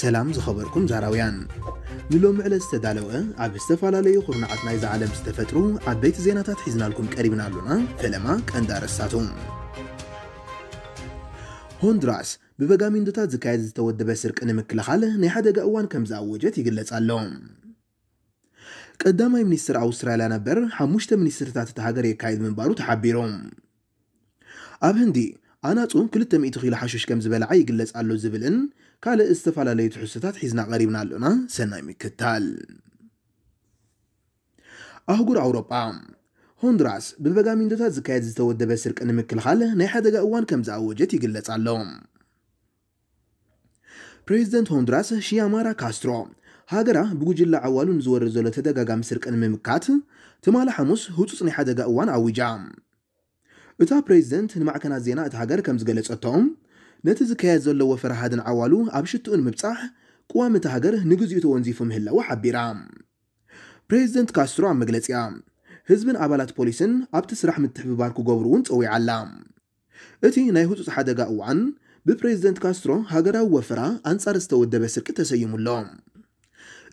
ሰላም ዝኸበርኩም ዛራውያን ንሎም ዕለ ዝተዳለወ ኣብ ዝተፈላለዩ ኩርናዓት ናይ ዝዓለም ዝተፈጥሩ ዓበይቲ ዜናታት ሒዝናልኩም ቀሪብና ኣሉና ፈለማ ቀንዳረሳቱ ሆንዱራስ ብበጋሚንዶታት ዝካየድ ዝተወደበ ስርቂ ንምክልኻል ናይ ሓደጋ እዋን ከም ዝኣወጀት ይግለጽ ኣሎ ቀዳማይ ሚኒስትር ኣውስትራልያ ነበር ሓሙሽተ ሚኒስትርታት እቲ ሃገር የካይድ ምንባሩ ተሓቢሮም ኣብ ህንዲ أنا أتوم كل التميت خيل حشوش كم زبل عي قلت على زبل إن كان استفعل لي تحسات حزن غريب نالنا سنايم كتال أهجر أوروبا هندراس ببقى من دوتات زكايات زتود دبسرك أن مكل خاله نيحة دقا أوان كم زعوجتي قلت على لهم بريزدنت هندراس شي أمارا كاسترو هاجرة بوجي لا عوالون زور زولة دقا قام سرك أن مكات تمال حموس هوتوس نيحة دقا أوان عوي جام እታ ፕሬዚደንት ንማዕከናት ዜና እቲ ሃገር ከም ዝገለጸቶም ነቲ ዝካየድ ዘለዎ ፍርሃድን ዓዋሉ ኣብ ሽትኡን ምብጻሕ ቅዋም እቲ ሃገር ንግዚኡ ተወንዚፉ ምህላው ሓቢራ ፕሬዚደንት ካስትሮ ኣብ መግለፂ እያ ህዝብን ኣባላት ፖሊስን ኣብቲ ስራሕ ምትሕብባር ክገብሩ እውን ፀዊዓ ኣላ እቲ ናይ ህፁፅ ሓደጋ እዋን ብፕሬዚደንት ካስትሮ ሃገራዊ ወፈራ ኣንጻር ዝተወደበ ስርቂ ተሰይሙሎ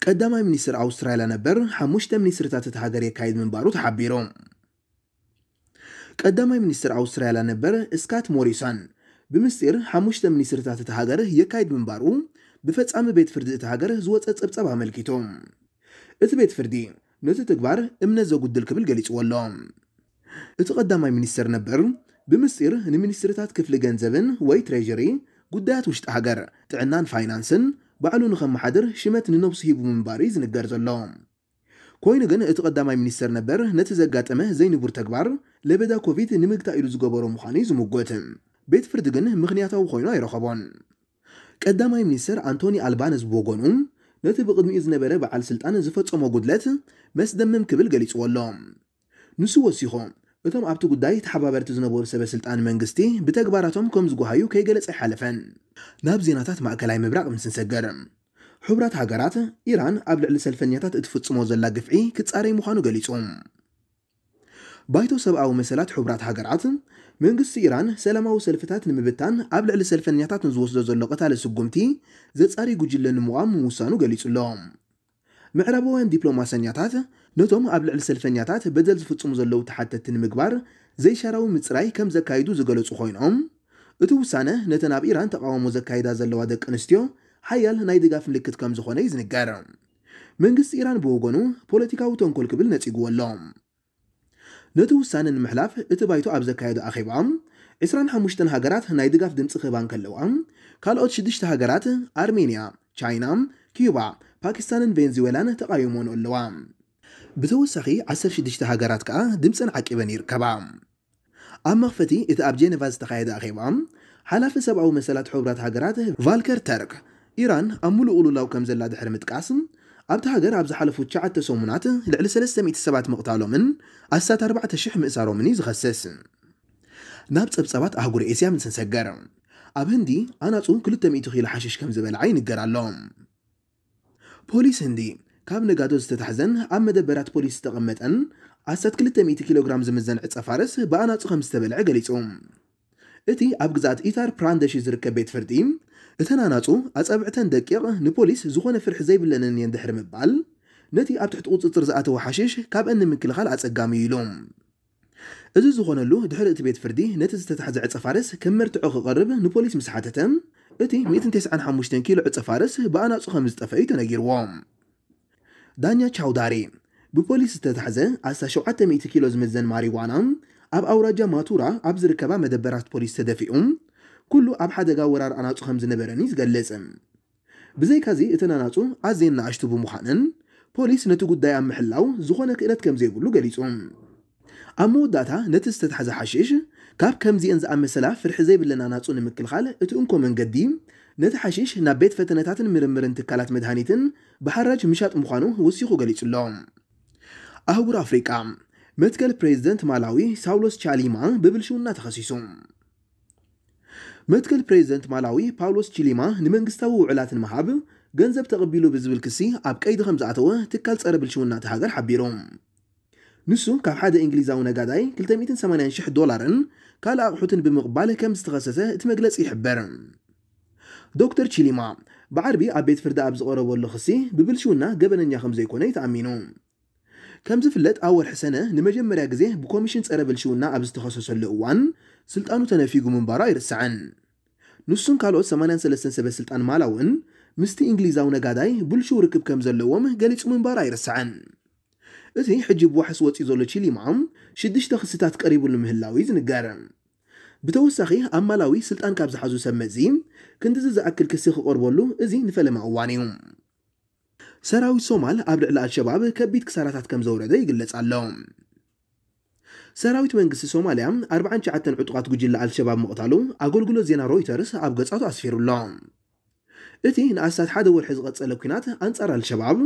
ቀዳማይ ሚኒስትር ኣውስትራልያ ነበር ሓሙሽተ ሚኒስትርታት እቲ ሃገር የካይድ ምንባሩ ተሓቢሮም ቀዳማይ ሚኒስትር ኣውስትራልያ ነበረ ስካት ሞሪሰን ብምስጢር ሓሙሽተ ሚኒስትርታት እቲ ሃገር የካይድ ምንባሩ ብፈፃሚ ቤት ፍርዲ እቲ ሃገር ዝወፀ ፀብፀብ ኣመልኪቱ እቲ ቤት ፍርዲ ነቲ ተግባር እምነት ዘጉድል ክብል ገሊፅዎ ኣሎ እቲ ቀዳማይ ሚኒስትር ነበር ብምስጢር ንሚኒስትርታት ክፍሊ ገንዘብን ወይ ትሬጀሪ ጉዳያት ውሽጢ ሃገር ጥዕናን ፋይናንስን ባዕሉ ንኸመሓድር ሽመት ንነብሱ ሂቡ ምንባሩ እዩ ዝንገር ዘሎ ኮይኑ ግን እቲ ቀዳማይ ሚኒስተር ነበር ነቲ ዘጋጠመ ዘይንቡር ተግባር ለበዳኮቪት ንምግታ ኢሉ ዝገበሮ ምዃኑ እዩ ዝምጎት ቤት ፍርዲ ግን ምክንያታዊ ኮይኑ ኣይረኸቦን ቀዳማይ ሚኒስተር አንቶኒ አልባነስ ብወገኑ ነቲ ብቅድሚኡ ዝነበረ በዓል ስልጣን ዝፈፀሞ ጉድለት መስደምም ክብል ገሊፅዎ ኣሎ ንሱ ወሲኹ እቶም ኣብቲ ጉዳይ ተሓባበርቲ ዝነበሩ ሰበ ስልጣን መንግስቲ ብተግባራቶም ከም ዝጓሃዩ ከይገለፀ ይሓለፈን ናብ ዜናታት ማእከላይ ምብራቅ ምስንሰገር ሕብራት ሃገራት ኢራን ኣብ ልዕሊ ሰልፈኛታት እትፍጽሞ ዘላ ግፍዒ ክጻረይ ምዃኑ ገሊጹ ባይቶ ሰብኣዊ መሰላት ሕቡራት ሃገራት መንግስቲ ኢራን ሰላማዊ ሰልፍታት ንምብታን ኣብ ልዕሊ ሰልፈኛታት ንዝወስዶ ዘሎ ቀታለ ስጉምቲ ዘጻሪ ጉጅለ ንምቓም ምውሳኑ ገሊጹ ምዕራባውያን ዲፕሎማሰኛታት ነቶም ኣብ ልዕሊ ሰልፈኛታት በደል ዝፍጽሙ ዘለዉ ተሓተቲ ንምግባር ዘይሻራዊ ምፅራይ ከም ዘካይዱ ዝገለጹ ኮይኖም እቲ ውሳነ ነተን ኣብ ኢራን ተቃውሞ ዘካይዳ ዘለዋ ደቂ ኣንስትዮ ሓያል ናይ ድጋፍ ምልክት ከም ዝኾነ እዩ ዝንገር መንግስቲ ኢራን ብወገኑ ፖለቲካዊ ተንኮል ክብል ነፂግዎ ኣሎ ነቲ ውሳነ ንምሕላፍ እቲ ባይቶ ኣብ ዘካየዱ ኣኼባ 25 ሃገራት ናይ ድጋፍ ድምፂ ክህባ ከለዋ ካልኦት 6 ሃገራት ኣርሜንያ፣ ቻይና፣ ኪዩባ፣ ፓኪስታንን ቬንዙዌላን ተቃይሞን ኣለዋ ብተወሳኺ 16 ሃገራት ከዓ ድምፅን ዓቂበን ይርከባ ኣብ መኽፈቲ እቲ ኣብ ጀኔቫ ዝተኻየደ ኣኼባ ሓላፊ ሰብኣዊ መሰላት ሕቡራት ሃገራት ቫልከር ተርክ ኢራን ኣብ ሙሉእ ቅልውላው ከም ዘላ ድሕሪ ምጥቃስን ኣብቲ ሃገር ኣብ ዝሓለፉ 9 ሰሙናት ልዕሊ 300 ሰባት ምቕታሎምን ኣሳት 4,000 ምእሳሮምን እዩ ዝኸስስ ናብ ፀብፀባት ኣህጉሪ ኤስያ ምስንሰገር ኣብ ህንዲ ኣናፁ 200 ኪሎ ሓሽሽ ከም ዝበልዓ ይንገር ኣሎ ፖሊስ ህንዲ ካብ ነጋዶ ዝተታሕዘን ኣብ መደበራት ፖሊስ ዝተቐመጠን 1200 ኪሎ ግራም ዝምዘን ዕፀ ፋርስ ብኣናፁ ከም ዝተበልዐ ገሊጹ እቲ ኣብ ግዛኣት ኢታር ፕራንደሽ እዩ ዝርከብ ቤት ፍርዲ እተናናፁ ኣፀብዕተን ደቂቕ ንፖሊስ ዝኾነ ፍርሒ ዘይብለንን እየን ድሕሪ ምባል ነቲ ኣብ ትሕቲ ቁፅፅር ዝኣተወ ሓሽሽ ካብአን ንምክልኻል ኣፀጋሚ እዩ ኢሎም እዚ ዝኾነሉ ድሕሪ እቲ ቤት ፍርዲ ነቲ ዝተታሕዘ ዕፀ ፋርስ ከም መርትዖ ክቐርብ ንፖሊስ ምስ ሓተተ እቲ 195 ኪሎ ዕፀ ፋርስ ብኣናፁ ከም ዝጠፈአ እዩ ተነጊርዎም ዳኛ ቻውዳሪ ብፖሊስ ዝተታሕዘ ኣሳ 700 ኪሎ ዝመዘን ማሪዋና ኣብ ኣውራጃ ማቱራ ኣብ ዝርከባ መደበራት ፖሊስ ተደፊኡ ኩሉ ኣብ ሓደጋ ወራር ኣናፁ ከም ዝነበረን እዩ ዝገልጽ ብዘይካዚ እተን ኣናፁ ኣዝየን ንኣሽቱ ብምዃንን ፖሊስ ነቲ ጉዳይ ኣብ ምሕላው ዝኾነ ክእለት ከም ዘይብሉ ገሊጹ ኣብ መወዳእታ ነቲ ዝተታሕዘ ሓሽሽ ካብ ከምዚአን ዝኣመሰላ ፍርሒ ዘይብለን ኣናፁ ንምክልኻል እቲ እንኮ መንገዲ ነቲ ሓሺሽ ናብ ቤት ፈተነታትን ምርምርን ትካላት መድሃኒትን ብሓራጅ ምሻጥ ምዃኑ ወሲኹ ገሊጹ ኣሎ ኣህጉር ኣፍሪቃ ምትከል ፕሬዝደንት ማላዊ ሳውሎስ ቻሊማ ብብልሽውና ተኸሲሱ ምትከል ፕሬዝደንት ማላዊ ፓውሎስ ቺሊማ ንመንግስታዊ ውዕላትን ምሃብ ገንዘብ ተቐቢሉ ብዝብል ክሲ ኣብ ቀይዲ ከም ዝኣተወ ትካል ፀረ ብልሽውናቲ ሃገር ሓቢሮም ንሱ ካብ ሓደ እንግሊዛዊ ነጋዳይ 280,000 ዶላርን ካልእ ኣቑሑትን ብምቕባል ከም ዝተኸሰሰ እቲ መግለፂ ይሕበር ዶክተር ቺሊማ ብዓርቢ ኣብ ቤት ፍርዲ ኣብ ዝቐረበሉ ክሲ ብብልሽውና ገበነኛ ከም ዘይኮነ ይተኣሚኑ كم زفلت أول حسنة نمجم مريا قزيه بكوميشن تقرى بلشونا أبز تخصص اللقوان سلطانو تنفيقو من برا يرسعن نسون كالو سمانان سلسن سبا سلطان مالاون مستي إنجليزاونا قاداي بلشو ركب كم زلوم قاليش من برا يرسعن إذي حجب واحس واتي زولو تشيلي معم شدش تخصصات قريبو المهلاوي زنقارن بتو ساخي أم مالاوي سلطان كابز حزو سمزيم كنت زي أكل كسيخ قربولو إذي نفلم أوانيوم سراوي سومال أبرع الشباب كبيت كسارات كم زوردة يقلت عليهم سراويت منقس سوماليا أربعة عشر عتقات جيل الشباب مقتلو أقول قلوا زينا رويترز أبقت أتو أسفير اللهم إتي إن أستاذ حدا ورحز غطس الوكينات أنصار الشباب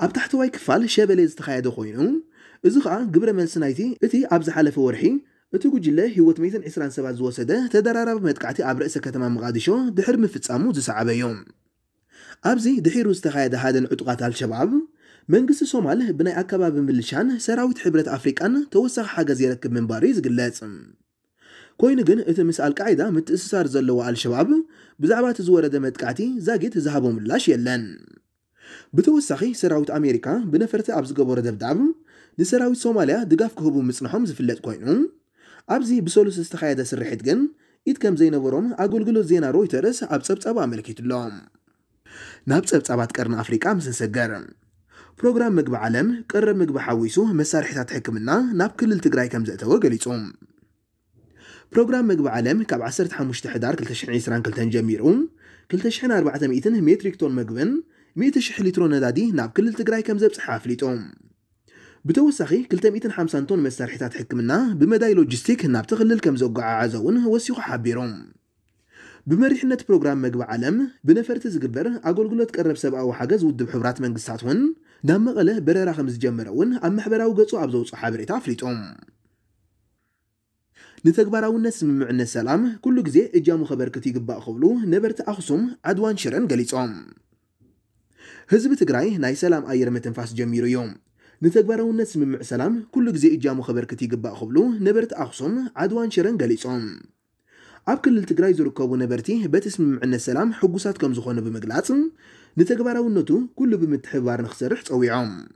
أبتحت واي كفال شابليز تخايدو خوينو إزوخا قبر من سنايتي إتي أبز حلف ورحي إتو قجي الله هو تميثن عسران سباز وسده تدرارا بمتقعتي أبرئ سكتما مغادشو دحر مفتسامو زي سعبا يوم ابزي دحيرو استخايد هذا العتقات الشباب من قصة صومال بناء أكباب ملشان سراويت حبرة أفريقان توسخ حاجة زيرك من باريس قلاتهم كوين جن اتمس القاعدة متأسسار زلوا على الشباب بزعبات زورة دمت قاعتي زاقيت ذهبوا من لاش يلن بتوسخي سراويت أمريكا بنفرت أبز قبور دبدعب لسراويت صوماليا دقاف كهبو مصنحهم زفلت كوينون أبزي بسولوس استخايدة سرحت جن إتكم زينا وروم أقول قلو زينا رويترس أبسبت أبا ملكيت اللوم ناب سب سابات كرن أفريقا مسنسجر برنامج مقبع علم قرر مقبع حويسو مسار حتات حكمنا ناب كل التقرائي كم زأتوا قليتهم برنامج مقبع علم كاب عسرت حموش تحدار كل تشحن عسران كل تنجميرون كل تشحن أربعة مئتن ميتريك تون مقبن ميتشح لترون نادادي ناب كل التقرائي كم زبس حافليتهم بتو سخي كل تمئتن حمسان تون مسار حتات حكمنا بمداي لوجستيك ناب تغلل كم زوقع عزون وسيو حابيرون ብመሪሕነት ፕሮግራም መግቢ ዓለም ብነፈርቲ ዝግበር ኣገልግሎት ቀረብ ሰብኣዊ ሓገዝ ውድብ ሕቡራት መንግስታት እውን ናብ መቐለ በረራ ከም ዝጀመረ እውን ኣብ ማሕበራዊ ገጹ ኣብ ዘውፅኦ ሓበሬታ ኣፍሊጦም ንተግባራውነት ስምምዕነት ሰላም ኩሉ ግዜ እጃሙ ከበርክት ይግባእ ክብሉ ነበርቲ ኣኽሱም ዓድዋን ሽረን ገሊፆም ህዝቢ ትግራይ ናይ ሰላም ኣየር ምትንፋስ ጀሚሩ እዩ ንተግባራውነት ስምምዕ ሰላም ኩሉ ግዜ እጃሙ ከበርክት ይግባእ ክብሉ ነበርቲ ኣኽሱም ዓድዋን ሽረን ገሊፆም اب كل التجراي زركو نبرتي هبت اسم عنا سلام حقوسات كم زخونا بمقلاتم نتقبارا ونتو كل بمتحبار نخسرح تقوي عام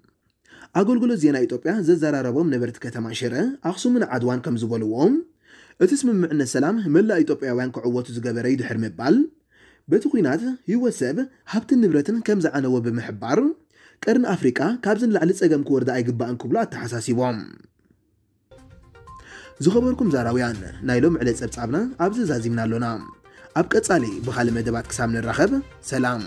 اقول قولو زينا ايطوبيا زي زارا ربوم نبرت كتما شرا اخصو من عدوان كم زبولو وام ات اسم عنا سلام ملا ايطوبيا وان كعواتو زقابري دو حرم ببال بيتو قينات هو سب هبت النبرتن كم زعانا وبمحبار كارن افريقا كابزن لعلي تساقم كوردا اي قبا انكوبلا التحساسي وام ዝኸበርኩም ዛራውያን ሎም ዕለት ፀብጻብና ኣብዚ ዛዚምና ኣሎና ኣብ ቀጻሊ ብኻልእ መደባት ክሳብ ንራኸብ ሰላም